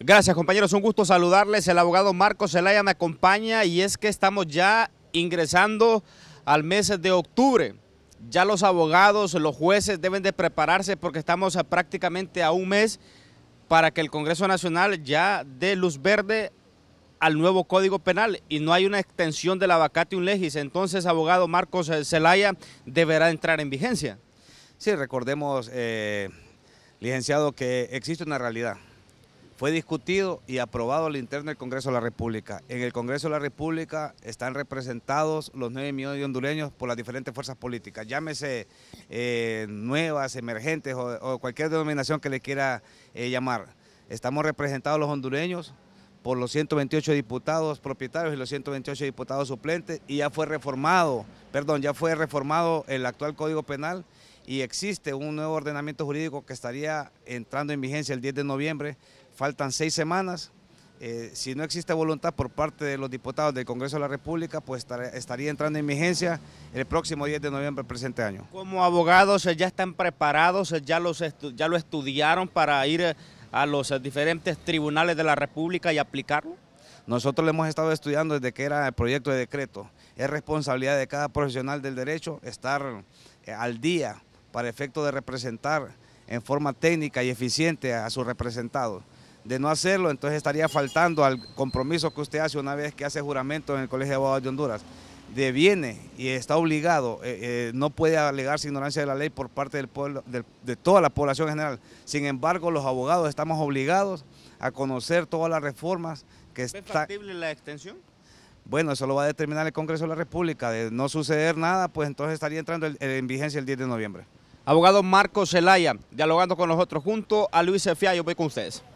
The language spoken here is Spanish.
Gracias compañeros, un gusto saludarles. El abogado Marcos Zelaya me acompaña y es que estamos ya ingresando al mes de octubre. Ya los abogados, los jueces deben de prepararse porque estamos prácticamente a un mes para que el Congreso Nacional ya dé luz verde al nuevo Código Penal y no hay una extensión de la un legis. Entonces, abogado Marcos Zelaya deberá entrar en vigencia. Sí, recordemos, eh, licenciado, que existe una realidad. Fue discutido y aprobado al interno del Congreso de la República. En el Congreso de la República están representados los 9 millones de hondureños por las diferentes fuerzas políticas, llámese eh, nuevas, emergentes o, cualquier denominación que le quiera eh, llamar. Estamos representados los hondureños por los 128 diputados propietarios y los 128 diputados suplentes y ya fue reformado, perdón, ya fue reformado el actual Código Penal y existe un nuevo ordenamiento jurídico que estaría entrando en vigencia el 10 de noviembre faltan seis semanas. Eh, si no existe voluntad por parte de los diputados del Congreso de la República, pues estaría entrando en vigencia el próximo 10 de noviembre del presente año. Como abogados eh, ya están preparados, eh, ya, los ya lo estudiaron para ir a los diferentes tribunales de la República y aplicarlo. Nosotros lo hemos estado estudiando desde que era el proyecto de decreto. Es responsabilidad de cada profesional del derecho estar al día para efecto de representar en forma técnica y eficiente a su representado de no hacerlo, entonces estaría faltando al compromiso que usted hace una vez que hace juramento en el Colegio de Abogados de Honduras. Deviene y está obligado, eh, eh, no puede alegarse ignorancia de la ley por parte del de toda la población general. Sin embargo, los abogados estamos obligados a conocer todas las reformas que ¿Es factible la extensión? Bueno, eso lo va a determinar el Congreso de la República. De no suceder nada, pues entonces estaría entrando en vigencia el 10 de noviembre. Abogado Marco Celaya, dialogando con nosotros junto a Luis Efiá, yo voy con ustedes.